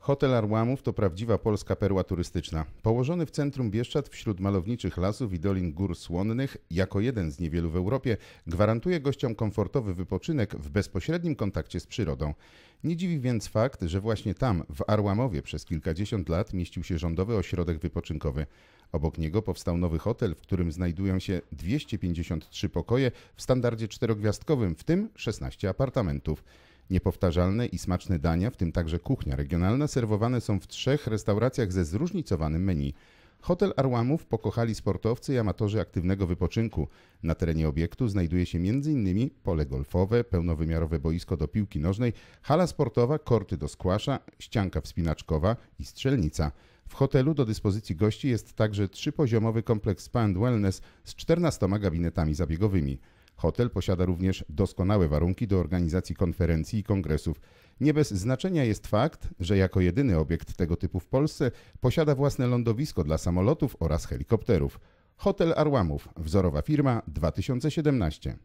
Hotel Arłamów to prawdziwa polska perła turystyczna. Położony w centrum Bieszczad wśród malowniczych lasów i dolin gór słonnych, jako jeden z niewielu w Europie, gwarantuje gościom komfortowy wypoczynek w bezpośrednim kontakcie z przyrodą. Nie dziwi więc fakt, że właśnie tam, w Arłamowie, przez kilkadziesiąt lat mieścił się rządowy ośrodek wypoczynkowy. Obok niego powstał nowy hotel, w którym znajdują się 253 pokoje w standardzie czterogwiazdkowym, w tym 16 apartamentów. Niepowtarzalne i smaczne dania, w tym także kuchnia regionalna, serwowane są w trzech restauracjach ze zróżnicowanym menu. Hotel Arłamów pokochali sportowcy i amatorzy aktywnego wypoczynku. Na terenie obiektu znajduje się m.in. pole golfowe, pełnowymiarowe boisko do piłki nożnej, hala sportowa, korty do skłasza, ścianka wspinaczkowa i strzelnica. W hotelu do dyspozycji gości jest także trzypoziomowy kompleks spa and wellness z 14 gabinetami zabiegowymi. Hotel posiada również doskonałe warunki do organizacji konferencji i kongresów. Nie bez znaczenia jest fakt, że jako jedyny obiekt tego typu w Polsce posiada własne lądowisko dla samolotów oraz helikopterów. Hotel Arłamów, wzorowa firma 2017.